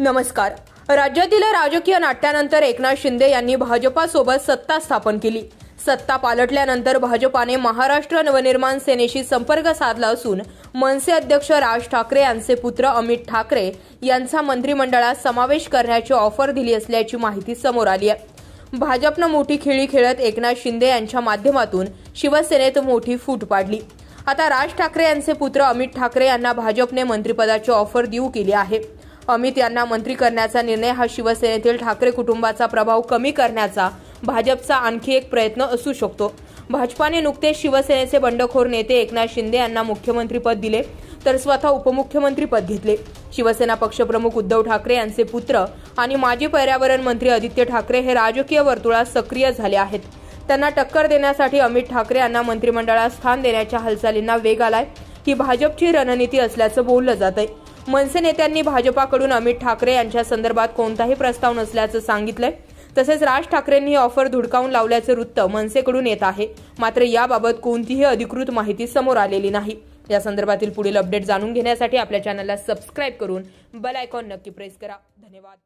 नमस्कार राज्यातील राजकीय नाट्यानंतर एकनाथ शिंदे यांनी भाजपासोबत सत्ता स्थापन केली सत्ता पालटल्यानंतर भाजपाने महाराष्ट्र नवनिर्माण सेनेशी संपर्क साधला असून मनसे अध्यक्ष राज ठाकरे यांचे पुत्र अमित ठाकरे यांचा मंत्रिमंडळात समावेश करण्याची ऑफर दिली असल्याची माहिती समोर आली आहे भाजपनं मोठी खेळी खेळत एकनाथ शिंदे यांच्या माध्यमातून शिवसेनेत मोठी फूट पाडली आता राज ठाकरे यांचे पुत्र अमित ठाकरे यांना भाजपने मंत्रिपदाची ऑफर देऊ केली आहे अमित यांना मंत्री करण्याचा निर्णय हा शिवसेनेतील ठाकरे कुटुंबाचा प्रभाव कमी करण्याचा भाजपचा आणखी एक प्रयत्न असू शकतो भाजपाने नुकतेच शिवसेनेचे बंडखोर नेते एकनाथ शिंदे यांना मुख्यमंत्रीपद दिले तर स्वतः उपमुख्यमंत्रीपद घेतले शिवसेना पक्षप्रमुख उद्धव ठाकरे यांचे पुत्र आणि माजी पर्यावरण मंत्री आदित्य ठाकरे हे राजकीय वर्तुळात सक्रिय झाले आहेत त्यांना टक्कर देण्यासाठी अमित ठाकरे यांना मंत्रिमंडळात स्थान देण्याच्या हालचालींना वेग आलाय ही भाजपची रणनीती असल्याचं बोललं जात आहे मनसे नेत्यांनी भाजपाकडून अमित ठाकरे यांच्या संदर्भात कोणताही प्रस्ताव नसल्याचं सांगितलंय तसेच राज ठाकरेंनी ऑफर धुडकावून लावल्याचं वृत्त मनसेकडून येत आहे मात्र याबाबत कोणतीही अधिकृत माहिती समोर आलेली नाही या संदर्भातील पुढील अपडेट जाणून घेण्यासाठी आपल्या चॅनलला सबस्क्राईब करून बेल आयकॉन नक्की प्रेस करा धन्यवाद